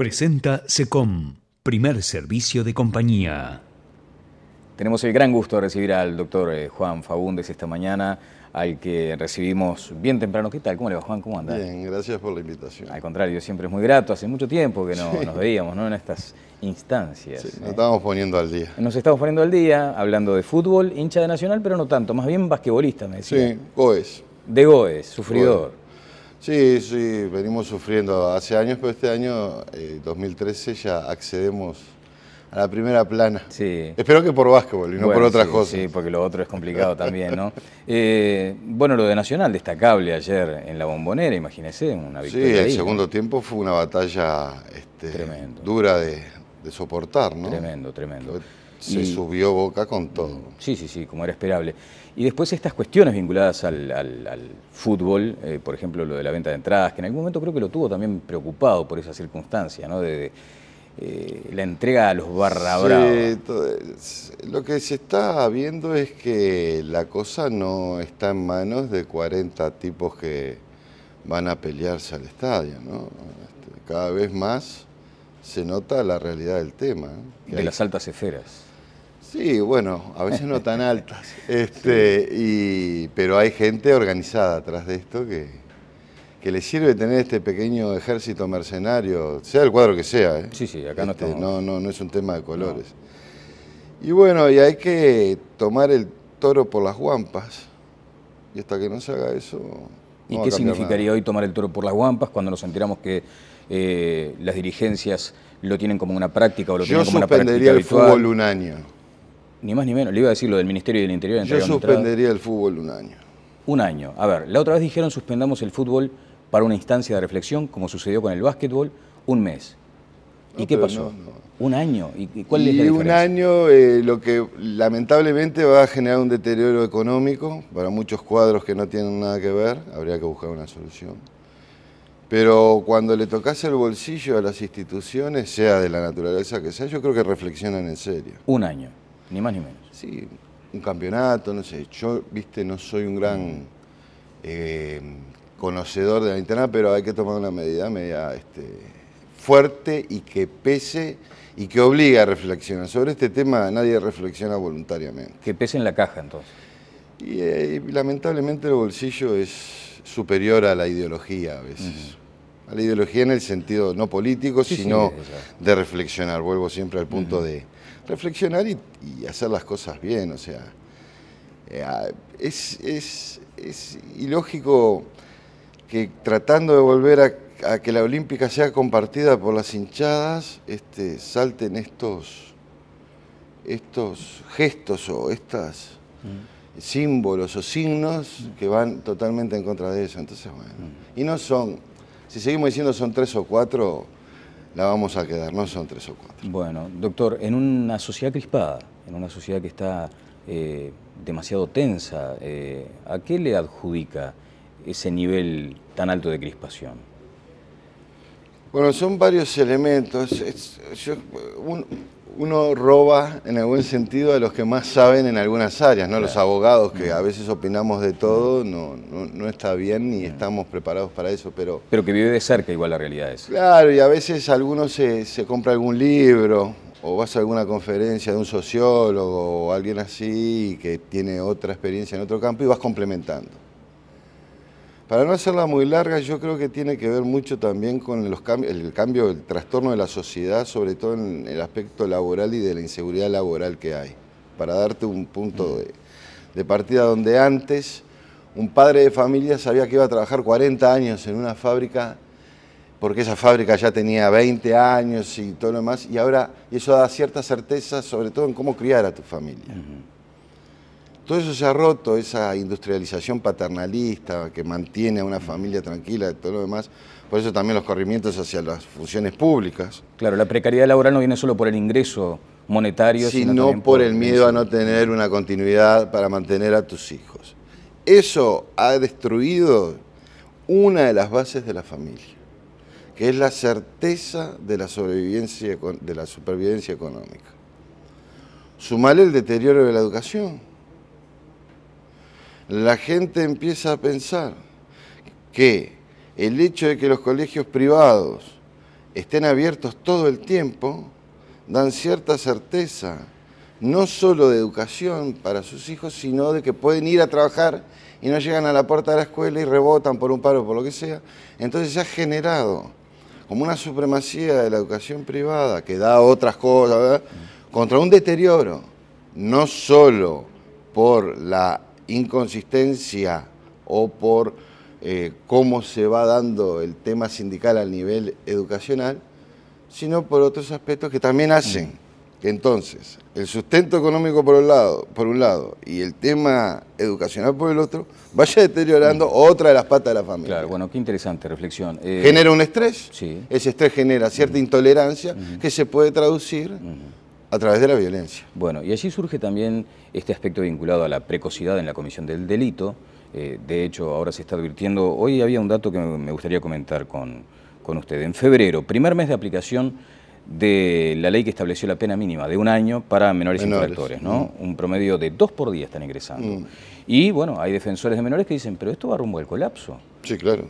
Presenta SECOM, primer servicio de compañía. Tenemos el gran gusto de recibir al doctor eh, Juan Fabundes esta mañana, al que recibimos bien temprano. ¿Qué tal? ¿Cómo le va, Juan? ¿Cómo anda? Bien, gracias por la invitación. Al contrario, siempre es muy grato. Hace mucho tiempo que no, nos veíamos ¿no? en estas instancias. Sí, nos estábamos poniendo al día. Nos estamos poniendo al día, hablando de fútbol, hincha de Nacional, pero no tanto, más bien basquetbolista, me decía. Sí, Goes. De Goes, sufridor. Sí, sí, venimos sufriendo hace años, pero este año, 2013, eh, ya accedemos a la primera plana. Sí. Espero que por básquetbol y no por otras cosas. Sí, porque lo otro es complicado también, ¿no? Eh, bueno, lo de Nacional, destacable ayer en la bombonera, imagínese, una victoria. Sí, el segundo tiempo fue una batalla este, dura de, soportar, ¿no? Tremendo, tremendo. Se subió Boca con todo. Sí, sí, sí, como era esperable. Y después estas cuestiones vinculadas al, fútbol, eh, por ejemplo lo de la venta de entradas, que en algún momento creo que lo tuvo también preocupado por esa circunstancia, ¿no? De, eh, la entrega a los barra sí, Lo que se está viendo es que la cosa no está en manos de 40 tipos que van a pelearse al estadio, ¿no? Este, cada vez más se nota la realidad del tema. ¿eh? De las altas esferas. Sí, bueno, a veces no tan altas. Este, y, pero hay gente organizada atrás de esto que, le sirve tener este pequeño ejército mercenario, sea el cuadro que sea. ¿eh? Sí, sí, acá este, no, no, es un tema de colores. Y bueno, y hay que tomar el toro por las guampas. Y hasta que no se haga eso. ¿Y qué significaría hoy tomar el toro por las guampas cuando nos enteramos que eh, las dirigencias lo tienen como una práctica o lo tienen como una práctica? Yo suspendería el fútbol un año. Ni más ni menos, le iba a decir lo del Ministerio del Interior. Yo suspendería el fútbol un año. Un año. A ver, la otra vez dijeron suspendamos el fútbol para una instancia de reflexión, como sucedió con el básquetbol, un mes. ¿Y qué pasó? Un año. ¿Y cuál es la diferencia? Un año, eh, lo que lamentablemente va a generar un deterioro económico para muchos cuadros que no tienen nada que ver, habría que buscar una solución. Pero cuando le tocas el bolsillo a las instituciones, sea de la naturaleza que sea, yo creo que reflexionan en serio. Un año. Ni más ni menos. Sí, un campeonato, no sé. Yo, viste, no soy un gran eh, conocedor de la interna, pero hay que tomar una medida media este, fuerte y que pese y que obligue a reflexionar. Sobre este tema nadie reflexiona voluntariamente. Que pese en la caja, entonces. Y, eh, lamentablemente el bolsillo es superior a la ideología a veces. a la ideología en el sentido no político, sino de reflexionar. Vuelvo siempre al punto de reflexionar y, hacer las cosas bien, o sea, eh, ah, es, ilógico que tratando de volver a, que la Olímpica sea compartida por las hinchadas, este, salten estos, estos gestos o estos mm. símbolos o signos mm. que van totalmente en contra de eso. Entonces, bueno, mm. y no son, si seguimos diciendo son tres o cuatro, la vamos a quedar, no son tres o cuatro. Bueno, doctor, en una sociedad crispada, en una sociedad que está eh, demasiado tensa, eh, ¿a qué le adjudica ese nivel tan alto de crispación? Bueno, son varios elementos uno roba en algún sentido a los que más saben en algunas áreas, ¿no? Los abogados que a veces opinamos de todo, no, no, está bien ni estamos preparados para eso, pero... Pero que vive de cerca igual la realidad es. Claro, y a veces algunos se, se compra algún libro o vas a alguna conferencia de un sociólogo o alguien así que tiene otra experiencia en otro campo y vas complementando. Para no hacerla muy larga, yo creo que tiene que ver mucho también con los cambios, el cambio, el trastorno de la sociedad, sobre todo en el aspecto laboral y de la inseguridad laboral que hay. Para darte un punto de, partida donde antes un padre de familia sabía que iba a trabajar 40 años en una fábrica porque esa fábrica ya tenía 20 años y todo lo demás, y ahora y eso da cierta certeza, sobre todo en cómo criar a tu familia. Todo eso se ha roto, esa industrialización paternalista que mantiene a una familia tranquila y todo lo demás. Por eso también los corrimientos hacia las funciones públicas. Claro, la precariedad laboral no viene solo por el ingreso monetario, sino, por, el miedo a no tener una continuidad para mantener a tus hijos. Eso ha destruido una de las bases de la familia, que es la certeza de la sobrevivencia de la supervivencia económica. Sumale el deterioro de la educación la gente empieza a pensar que el hecho de que los colegios privados estén abiertos todo el tiempo dan cierta certeza, no solo de educación para sus hijos, sino de que pueden ir a trabajar y no llegan a la puerta de la escuela y rebotan por un paro o por lo que sea. Entonces se ha generado como una supremacía de la educación privada que da otras cosas, contra un deterioro, no solo por la inconsistencia o por eh, cómo se va dando el tema sindical al nivel educacional, sino por otros aspectos que también hacen que entonces el sustento económico por un lado, por un lado y el tema educacional por el otro vaya deteriorando otra de las patas de la familia. Claro, bueno, qué interesante reflexión. Eh, genera un estrés, sí. ese estrés genera cierta intolerancia que se puede traducir a través de la violencia. Bueno, y allí surge también este aspecto vinculado a la precocidad en la comisión del delito. Eh, de hecho, ahora se está advirtiendo, hoy había un dato que me gustaría comentar con, usted. En febrero, primer mes de aplicación de la ley que estableció la pena mínima de un año para menores, infractores, ¿no? Mm. Un promedio de dos por día están ingresando. Mm. Y bueno, hay defensores de menores que dicen, pero esto va rumbo al colapso. Sí, claro.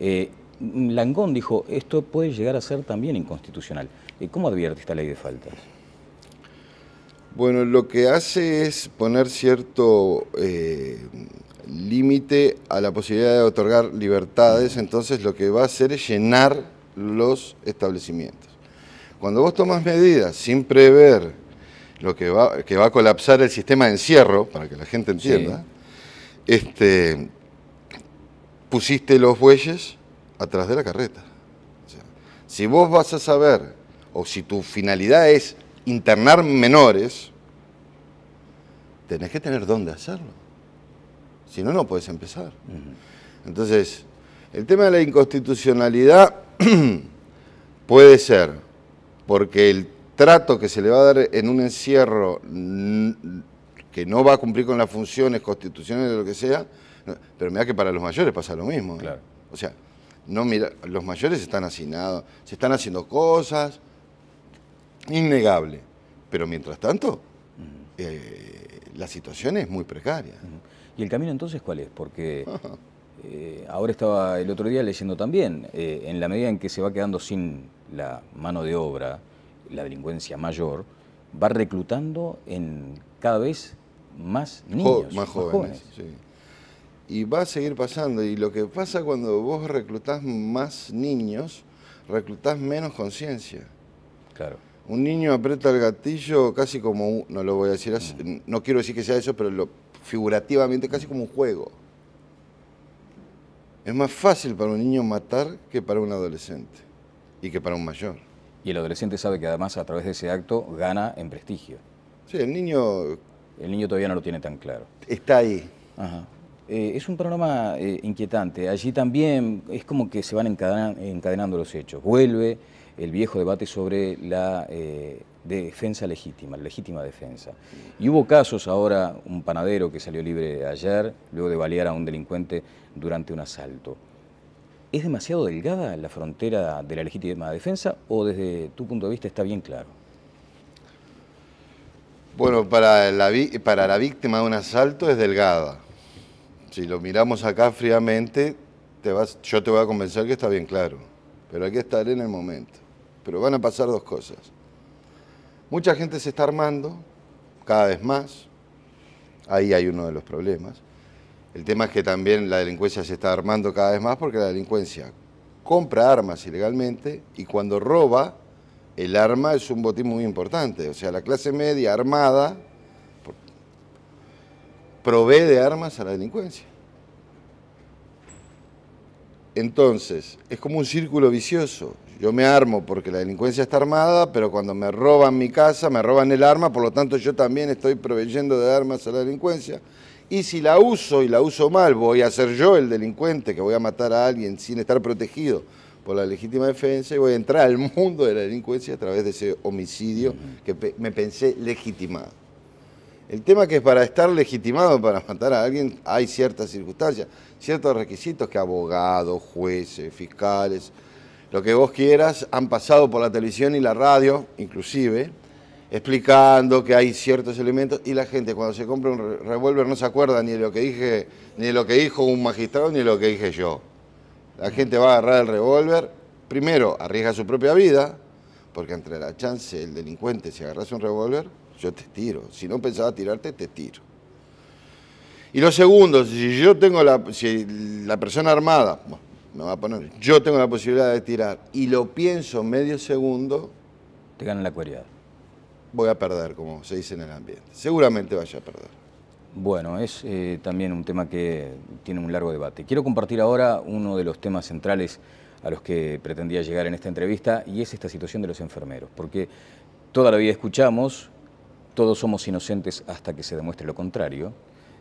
Eh, Langón dijo, esto puede llegar a ser también inconstitucional. Eh, ¿Cómo advierte esta ley de faltas? Bueno, lo que hace es poner cierto eh, límite a la posibilidad de otorgar libertades, entonces lo que va a hacer es llenar los establecimientos. Cuando vos tomas medidas sin prever lo que va, que va a colapsar el sistema de encierro, para que la gente entienda, este, pusiste los bueyes atrás de la carreta. si vos vas a saber, o si tu finalidad es internar menores, tenés que tener dónde hacerlo. Si no, no puedes empezar. Entonces, el tema de la inconstitucionalidad puede ser porque el trato que se le va a dar en un encierro que no va a cumplir con las funciones constitucionales de lo que sea, pero mira que para los mayores pasa lo mismo. ¿eh? O sea, no mira, los mayores están asignados, se están haciendo cosas, innegable. Pero mientras tanto, eh, la situación es muy precaria. ¿Y el camino entonces cuál es? Porque eh, ahora estaba el otro día leyendo también, eh, en la medida en que se va quedando sin la mano de obra, la delincuencia mayor, va reclutando en cada vez más niños. más, jóvenes. Y va a seguir pasando. Y lo que pasa cuando vos reclutás más niños, reclutás menos conciencia. Claro. Un niño aprieta el gatillo casi como, un, no lo voy a decir no quiero decir que sea eso, pero figurativamente casi como un juego. Es más fácil para un niño matar que para un adolescente y que para un mayor. Y el adolescente sabe que además a través de ese acto gana en prestigio. Sí, el niño... El niño todavía no lo tiene tan claro. Está ahí. Eh, es un panorama eh, inquietante. Allí también es como que se van encadenando los hechos. Vuelve el viejo debate sobre la eh, defensa legítima, la legítima defensa. Y hubo casos ahora, un panadero que salió libre ayer, luego de balear a un delincuente durante un asalto. ¿Es demasiado delgada la frontera de la legítima defensa o desde tu punto de vista está bien claro? Bueno, para la, para la víctima de un asalto es delgada. Si lo miramos acá fríamente, te vas, yo te voy a convencer que está bien claro, pero hay que estar en el momento pero van a pasar dos cosas. Mucha gente se está armando, cada vez más, ahí hay uno de los problemas. El tema es que también la delincuencia se está armando cada vez más porque la delincuencia compra armas ilegalmente y cuando roba, el arma es un botín muy importante. O sea, la clase media armada provee de armas a la delincuencia. Entonces, es como un círculo vicioso. Yo me armo porque la delincuencia está armada, pero cuando me roban mi casa, me roban el arma, por lo tanto yo también estoy proveyendo de armas a la delincuencia. Y si la uso y la uso mal, voy a ser yo el delincuente que voy a matar a alguien sin estar protegido por la legítima defensa y voy a entrar al mundo de la delincuencia a través de ese homicidio que me pensé legitimado. El tema que es para estar legitimado para matar a alguien hay ciertas circunstancias, ciertos requisitos que abogados, jueces, fiscales, lo que vos quieras, han pasado por la televisión y la radio, inclusive, explicando que hay ciertos elementos y la gente cuando se compra un revólver no se acuerda ni de lo que dije, ni de lo que dijo un magistrado ni de lo que dije yo. La gente va a agarrar el revólver, primero arriesga su propia vida, porque entre la chance el delincuente si agarras un revólver, yo te tiro, si no pensaba tirarte te tiro. Y lo segundo, si yo tengo la, si la persona armada, me va a poner, yo tengo la posibilidad de tirar y lo pienso medio segundo. Te ganan la cualidad Voy a perder, como se dice en el ambiente. Seguramente vaya a perder. Bueno, es eh, también un tema que tiene un largo debate. Quiero compartir ahora uno de los temas centrales a los que pretendía llegar en esta entrevista y es esta situación de los enfermeros, porque toda la vida escuchamos, todos somos inocentes hasta que se demuestre lo contrario,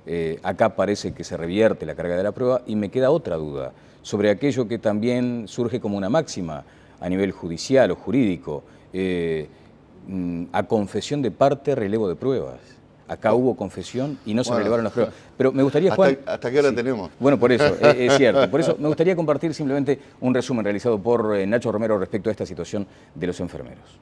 eh, acá parece que se revierte la carga de la prueba y me queda otra duda sobre aquello que también surge como una máxima a nivel judicial o jurídico, eh, mm, a confesión de parte, relevo de pruebas. Acá hubo confesión y no se relevaron las pruebas. Pero me gustaría, Juan... ¿Hasta, qué hora tenemos? Bueno, por eso, eh, es, cierto. Por eso me gustaría compartir simplemente un resumen realizado por Nacho Romero respecto a esta situación de los enfermeros.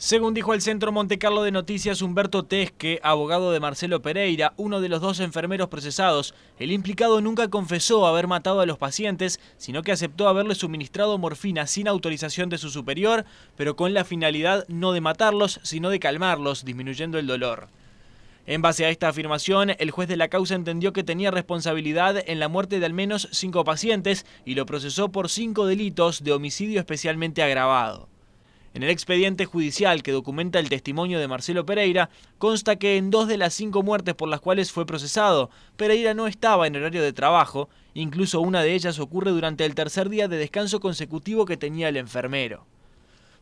Según dijo el Centro Montecarlo de Noticias Humberto Tesque, abogado de Marcelo Pereira, uno de los dos enfermeros procesados, el implicado nunca confesó haber matado a los pacientes, sino que aceptó haberle suministrado morfina sin autorización de su superior, pero con la finalidad no de matarlos, sino de calmarlos, disminuyendo el dolor. En base a esta afirmación, el juez de la causa entendió que tenía responsabilidad en la muerte de al menos cinco pacientes y lo procesó por cinco delitos de homicidio especialmente agravado. En el expediente judicial que documenta el testimonio de Marcelo Pereira, consta que en dos de las cinco muertes por las cuales fue procesado, Pereira no estaba en horario de trabajo, incluso una de ellas ocurre durante el tercer día de descanso consecutivo que tenía el enfermero.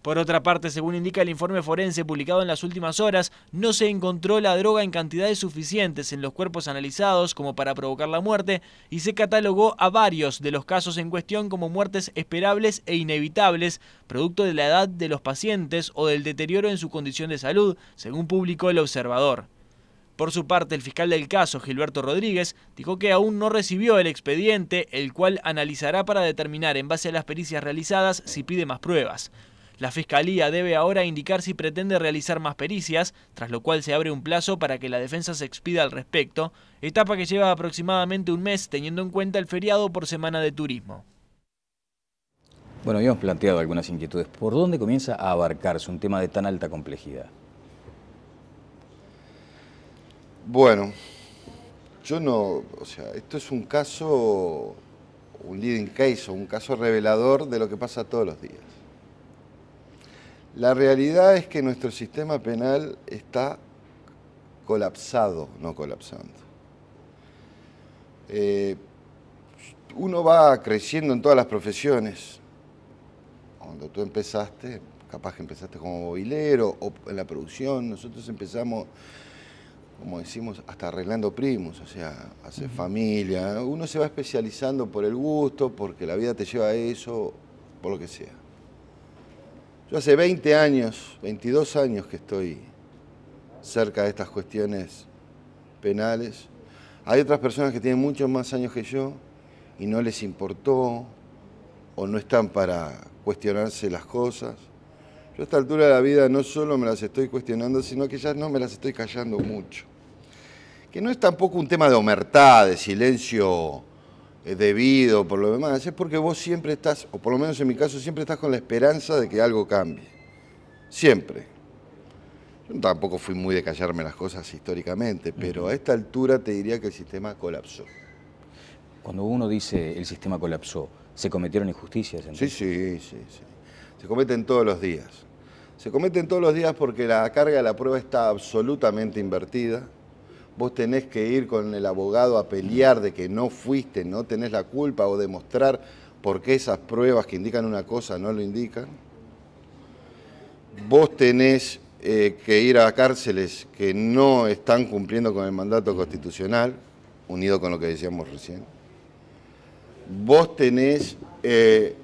Por otra parte, según indica el informe forense publicado en las últimas horas, no se encontró la droga en cantidades suficientes en los cuerpos analizados como para provocar la muerte y se catalogó a varios de los casos en cuestión como muertes esperables e inevitables, producto de la edad de los pacientes o del deterioro en su condición de salud, según publicó el observador. Por su parte, el fiscal del caso, Gilberto Rodríguez, dijo que aún no recibió el expediente, el cual analizará para determinar en base a las pericias realizadas si pide más pruebas. La Fiscalía debe ahora indicar si pretende realizar más pericias, tras lo cual se abre un plazo para que la defensa se expida al respecto, etapa que lleva aproximadamente un mes teniendo en cuenta el feriado por semana de turismo. Bueno, habíamos planteado algunas inquietudes. ¿Por dónde comienza a abarcarse un tema de tan alta complejidad? Bueno, yo no, o sea, esto es un caso, un leading case, un caso revelador de lo que pasa todos los días. La realidad es que nuestro sistema penal está colapsado, no colapsando. Eh, uno va creciendo en todas las profesiones. Cuando tú empezaste, capaz que empezaste como mobilero, o en la producción, nosotros empezamos, como decimos, hasta arreglando primos, o sea, hacer familia. Uno se va especializando por el gusto, porque la vida te lleva a eso, por lo que sea. Yo hace 20 años, 22 años que estoy cerca de estas cuestiones penales. Hay otras personas que tienen muchos más años que yo y no les importó o no están para cuestionarse las cosas. Yo a esta altura de la vida no solo me las estoy cuestionando, sino que ya no me las estoy callando mucho. Que no es tampoco un tema de omertad, de silencio eh, debido, por lo demás, es porque vos siempre estás, o por lo menos en mi caso, siempre estás con la esperanza de que algo cambie. Siempre. Yo tampoco fui muy de callarme las cosas históricamente, pero a esta altura te diría que el sistema colapsó. Cuando uno dice el sistema colapsó, ¿se cometieron injusticias? Entonces? Sí, sí, sí, sí. Se cometen todos los días. Se cometen todos los días porque la carga de la prueba está absolutamente invertida vos tenés que ir con el abogado a pelear de que no fuiste, no tenés la culpa o demostrar por qué esas pruebas que indican una cosa no lo indican. Vos tenés eh, que ir a cárceles que no están cumpliendo con el mandato constitucional, unido con lo que decíamos recién. Vos tenés eh,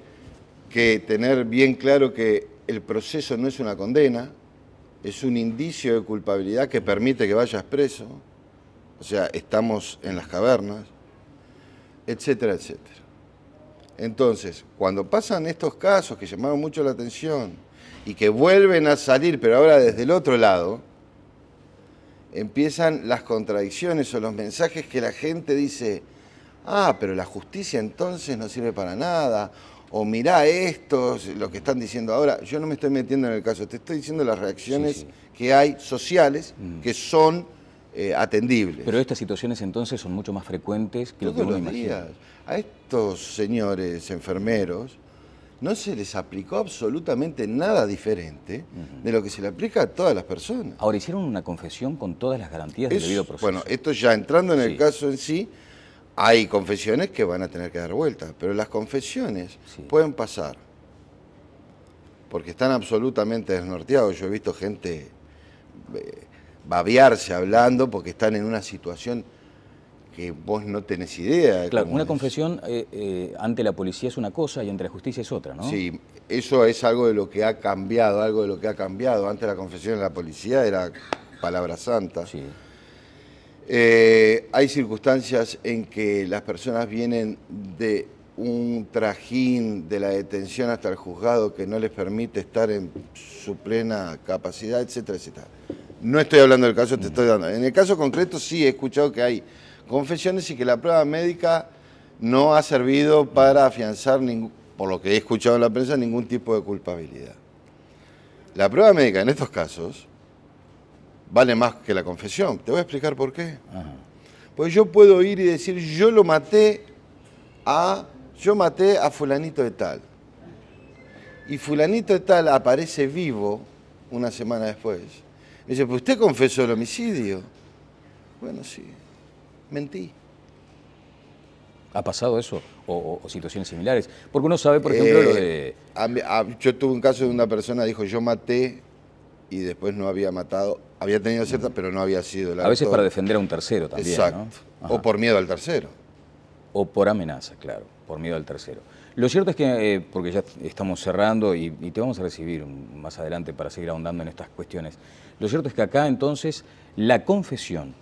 que tener bien claro que el proceso no es una condena, es un indicio de culpabilidad que permite que vayas preso o sea, estamos en las cavernas, etcétera, etcétera. Entonces, cuando pasan estos casos que llamaron mucho la atención y que vuelven a salir, pero ahora desde el otro lado, empiezan las contradicciones o los mensajes que la gente dice, ah, pero la justicia entonces no sirve para nada, o mirá esto, lo que están diciendo ahora. Yo no me estoy metiendo en el caso, te estoy diciendo las reacciones que hay sociales, mm. que son eh, atendibles. Pero estas situaciones entonces son mucho más frecuentes que lo que uno a estos señores enfermeros no se les aplicó absolutamente nada diferente de lo que se le aplica a todas las personas. Ahora hicieron una confesión con todas las garantías del debido proceso. Bueno, esto ya entrando en el caso en sí, hay confesiones que van a tener que dar vuelta, pero las confesiones pueden pasar porque están absolutamente desnorteados. Yo he visto gente eh, babearse hablando porque están en una situación que vos no tenés idea. Claro, una confesión eh, eh, ante la policía es una cosa y ante la justicia es otra, ¿no? Sí, eso es algo de lo que ha cambiado, algo de lo que ha cambiado. Antes la confesión en la policía era palabra santa. Sí. Eh, hay circunstancias en que las personas vienen de un trajín de la detención hasta el juzgado que no les permite estar en su plena capacidad, etcétera, etcétera. No estoy hablando del caso, te estoy dando. En el caso concreto sí he escuchado que hay confesiones y que la prueba médica no ha servido para afianzar, ningún, por lo que he escuchado en la prensa, ningún tipo de culpabilidad. La prueba médica en estos casos vale más que la confesión. Te voy a explicar por qué. Pues yo puedo ir y decir, yo lo maté a, yo maté a fulanito de tal. Y fulanito de tal aparece vivo una semana después me dice, pues usted confesó el homicidio. Bueno, sí, mentí. ¿Ha pasado eso? O, situaciones similares. Porque uno sabe, por ejemplo, eh, yo tuve un caso de una persona, dijo, yo maté y después no había matado. Había tenido cierta, mm. pero no había sido la... A veces para defender a un tercero también. O por miedo al tercero. O por amenaza, claro, por miedo al tercero. Lo cierto es que, eh, porque ya estamos cerrando y, te vamos a recibir más adelante para seguir ahondando en estas cuestiones, lo cierto es que acá entonces la confesión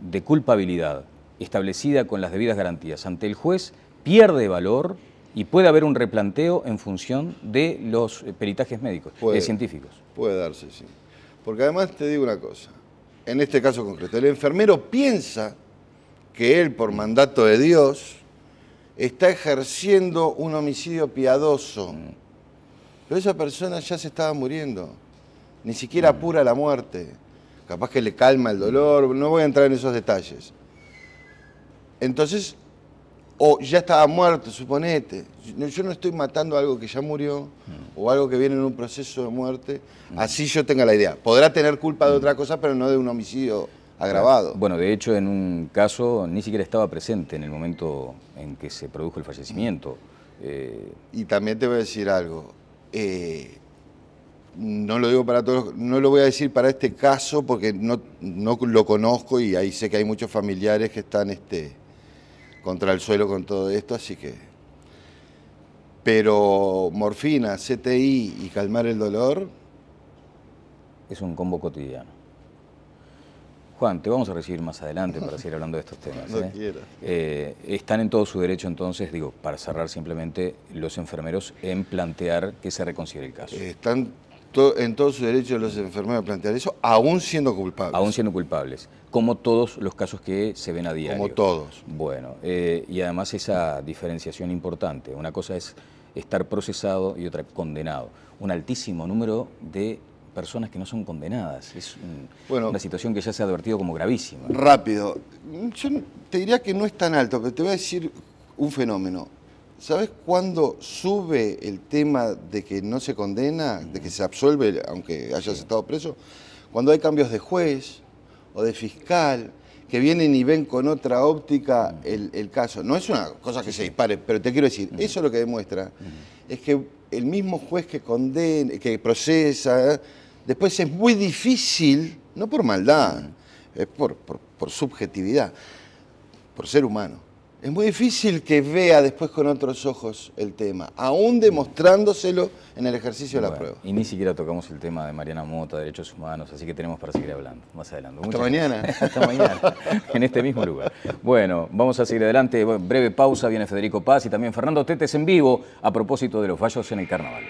de culpabilidad establecida con las debidas garantías ante el juez pierde valor y puede haber un replanteo en función de los eh, peritajes médicos, de científicos. Puede darse, sí. Porque además te digo una cosa, en este caso concreto, el enfermero piensa que él por mandato de Dios está ejerciendo un homicidio piadoso. Pero esa persona ya se estaba muriendo. Ni siquiera mm. apura la muerte. Capaz que le calma el dolor. No voy a entrar en esos detalles. Entonces, o ya estaba muerto, suponete. Yo no estoy matando algo que ya murió mm. o algo que viene en un proceso de muerte. Mm. Así yo tenga la idea. Podrá tener culpa de otra cosa, pero no de un homicidio agravado. Bueno, de hecho, en un caso ni siquiera estaba presente en el momento en que se produjo el fallecimiento. Eh, y también te voy a decir algo. Eh, no lo digo para todos, no lo voy a decir para este caso porque no, no lo conozco y ahí sé que hay muchos familiares que están este, contra el suelo con todo esto, así que. Pero morfina, CTI y calmar el dolor. Es un combo cotidiano. Juan, te vamos a recibir más adelante para seguir hablando de estos temas. ¿eh? Eh, están en todo su derecho entonces, digo, para cerrar simplemente los enfermeros en plantear que se reconsidere el caso. Están en todo su derecho los enfermeros a plantear eso, aún siendo culpables. Aún siendo culpables, como todos los casos que se ven a diario. Como todos. Bueno, eh, y además esa diferenciación importante. Una cosa es estar procesado y otra condenado. Un altísimo número de personas que no son condenadas. Es una situación que ya se ha advertido como gravísima. Rápido. Yo te diría que no es tan alto, pero te voy a decir un fenómeno. ¿Sabes cuándo sube el tema de que no se condena, de que se absuelve, aunque hayas estado preso? Cuando hay cambios de juez o de fiscal que vienen y ven con otra óptica el, caso. No es una cosa que se dispare, pero te quiero decir, eso lo que demuestra es que el mismo juez que condena, que procesa, Después es muy difícil, no por maldad, es por, subjetividad, por ser humano. Es muy difícil que vea después con otros ojos el tema, aún demostrándoselo en el ejercicio de la prueba. Y ni siquiera tocamos el tema de Mariana Mota, derechos humanos, así que tenemos para seguir hablando más adelante. Hasta mañana. Hasta mañana, en este mismo lugar. Bueno, vamos a seguir adelante. Breve pausa, viene Federico Paz y también Fernando Tetes en vivo a propósito de los fallos en el carnaval.